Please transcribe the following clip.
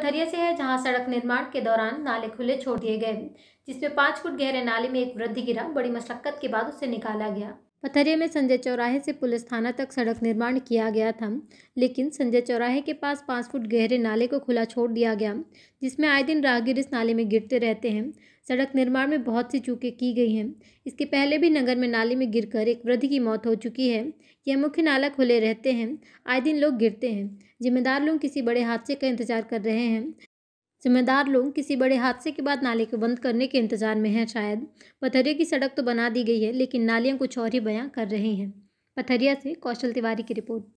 पथरिया से है जहां सड़क निर्माण के दौरान नाले खुले छोड़ दिए गए जिसमें पांच फुट गहरे नाले में एक वृद्धि गिरा बड़ी मशक्कत के बाद उसे निकाला गया पथरिया में संजय चौराहे से पुलिस थाना तक सड़क निर्माण किया गया था लेकिन संजय चौराहे के पास पाँच फुट गहरे नाले को खुला छोड़ दिया गया जिसमें आए दिन राहगीर इस नाले में गिरते रहते हैं सड़क निर्माण में बहुत सी चूकें की गई हैं इसके पहले भी नगर में नाले में गिरकर एक वृद्ध की मौत हो चुकी है यह मुख्य नाला खुले रहते हैं आए दिन लोग गिरते हैं जिम्मेदार लोग किसी बड़े हादसे का इंतजार कर रहे हैं जिम्मेदार लोग किसी बड़े हादसे के बाद नाले को बंद करने के इंतजार में हैं शायद पथरिया की सड़क तो बना दी गई है लेकिन नालियाँ कुछ और ही बयां कर रहे हैं पथरिया से कौशल तिवारी की रिपोर्ट